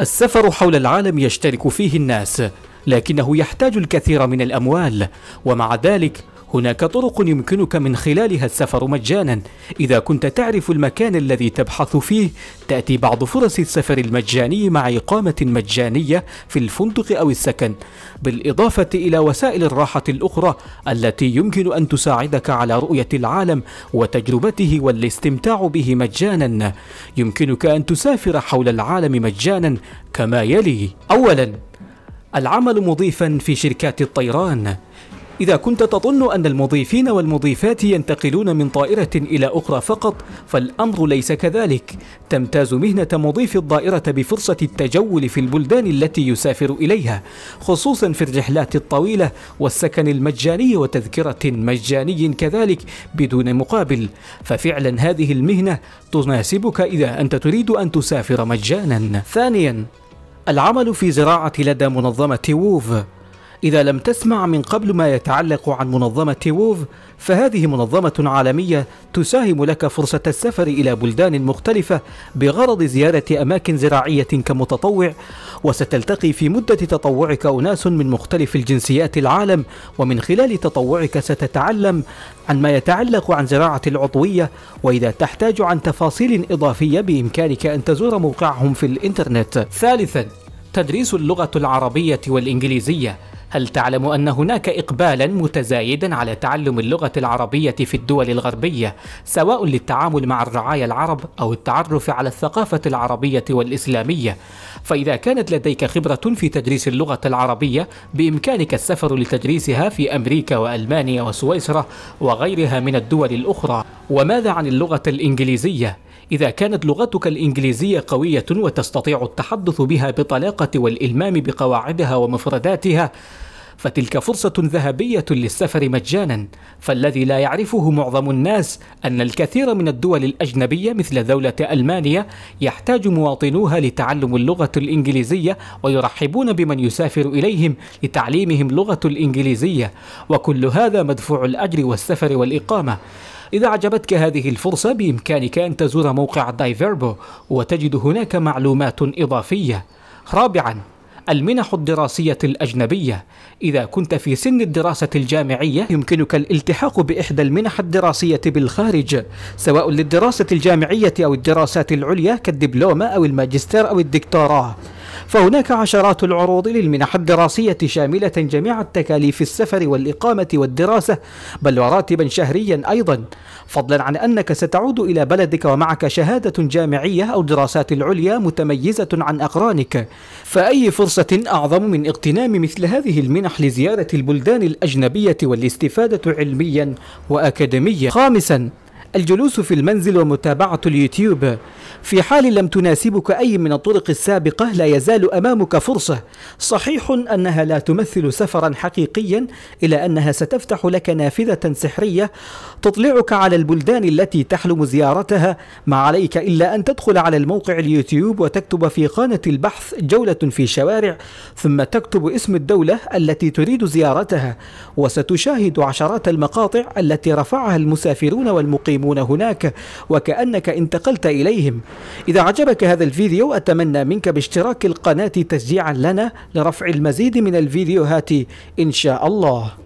السفر حول العالم يشترك فيه الناس لكنه يحتاج الكثير من الأموال ومع ذلك هناك طرق يمكنك من خلالها السفر مجانا إذا كنت تعرف المكان الذي تبحث فيه تأتي بعض فرص السفر المجاني مع إقامة مجانية في الفندق أو السكن بالإضافة إلى وسائل الراحة الأخرى التي يمكن أن تساعدك على رؤية العالم وتجربته والاستمتاع به مجانا يمكنك أن تسافر حول العالم مجانا كما يلي أولا العمل مضيفا في شركات الطيران إذا كنت تظن أن المضيفين والمضيفات ينتقلون من طائرة إلى أخرى فقط فالأمر ليس كذلك تمتاز مهنة مضيف الطائرة بفرصة التجول في البلدان التي يسافر إليها خصوصا في الرحلات الطويلة والسكن المجاني وتذكرة مجاني كذلك بدون مقابل ففعلا هذه المهنة تناسبك إذا أنت تريد أن تسافر مجانا ثانيا العمل في زراعة لدى منظمة ووف إذا لم تسمع من قبل ما يتعلق عن منظمة ووف فهذه منظمة عالمية تساهم لك فرصة السفر إلى بلدان مختلفة بغرض زيارة أماكن زراعية كمتطوع وستلتقي في مدة تطوعك أناس من مختلف الجنسيات العالم ومن خلال تطوعك ستتعلم عن ما يتعلق عن زراعة العضوية وإذا تحتاج عن تفاصيل إضافية بإمكانك أن تزور موقعهم في الإنترنت ثالثا تدريس اللغة العربية والإنجليزية هل تعلم أن هناك إقبالا متزايدا على تعلم اللغة العربية في الدول الغربية سواء للتعامل مع الرعايا العرب أو التعرف على الثقافة العربية والإسلامية فإذا كانت لديك خبرة في تدريس اللغة العربية بإمكانك السفر لتدريسها في أمريكا وألمانيا وسويسرا وغيرها من الدول الأخرى وماذا عن اللغة الإنجليزية؟ إذا كانت لغتك الإنجليزية قوية وتستطيع التحدث بها بطلاقة والإلمام بقواعدها ومفرداتها فتلك فرصة ذهبية للسفر مجانا فالذي لا يعرفه معظم الناس أن الكثير من الدول الأجنبية مثل دولة ألمانيا يحتاج مواطنوها لتعلم اللغة الإنجليزية ويرحبون بمن يسافر إليهم لتعليمهم لغة الإنجليزية وكل هذا مدفوع الأجر والسفر والإقامة إذا عجبتك هذه الفرصة بإمكانك أن تزور موقع دايفيربو وتجد هناك معلومات إضافية رابعاً المنح الدراسية الأجنبية إذا كنت في سن الدراسة الجامعية يمكنك الالتحاق بإحدى المنح الدراسية بالخارج سواء للدراسة الجامعية أو الدراسات العليا كالدبلومة أو الماجستير أو الدكتوراه فهناك عشرات العروض للمنح الدراسية شاملة جميع التكاليف السفر والإقامة والدراسة بل وراتبا شهريا أيضا فضلا عن أنك ستعود إلى بلدك ومعك شهادة جامعية أو دراسات العليا متميزة عن أقرانك فأي فرصة أعظم من اغتنام مثل هذه المنح لزيارة البلدان الأجنبية والاستفادة علميا وأكاديميا خامسا الجلوس في المنزل ومتابعة اليوتيوب في حال لم تناسبك أي من الطرق السابقة لا يزال أمامك فرصة صحيح أنها لا تمثل سفرا حقيقيا إلا أنها ستفتح لك نافذة سحرية تطلعك على البلدان التي تحلم زيارتها ما عليك إلا أن تدخل على الموقع اليوتيوب وتكتب في خانة البحث جولة في شوارع ثم تكتب اسم الدولة التي تريد زيارتها وستشاهد عشرات المقاطع التي رفعها المسافرون والمقيمون يخيمون هناك وكأنك انتقلت إليهم إذا عجبك هذا الفيديو أتمنى منك باشتراك القناة تشجيعا لنا لرفع المزيد من الفيديوهات إن شاء الله